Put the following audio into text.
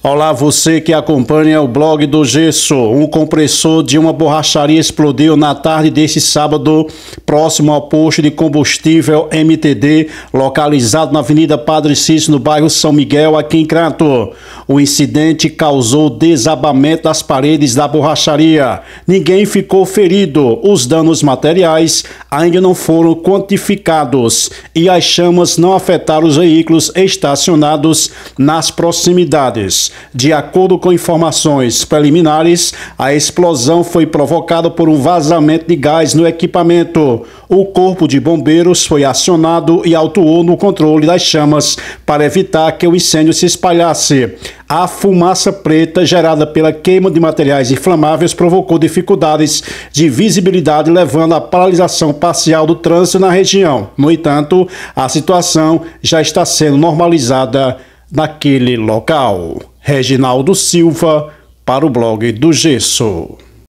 Olá, você que acompanha o blog do Gesso. Um compressor de uma borracharia explodiu na tarde deste sábado, próximo ao posto de combustível MTD, localizado na Avenida Padre Cício, no bairro São Miguel, aqui em Crato. O incidente causou desabamento das paredes da borracharia. Ninguém ficou ferido. Os danos materiais ainda não foram quantificados e as chamas não afetaram os veículos estacionados nas proximidades. De acordo com informações preliminares, a explosão foi provocada por um vazamento de gás no equipamento. O corpo de bombeiros foi acionado e autuou no controle das chamas para evitar que o incêndio se espalhasse. A fumaça preta gerada pela queima de materiais inflamáveis provocou dificuldades de visibilidade, levando à paralisação parcial do trânsito na região. No entanto, a situação já está sendo normalizada naquele local. Reginaldo Silva, para o blog do Gesso.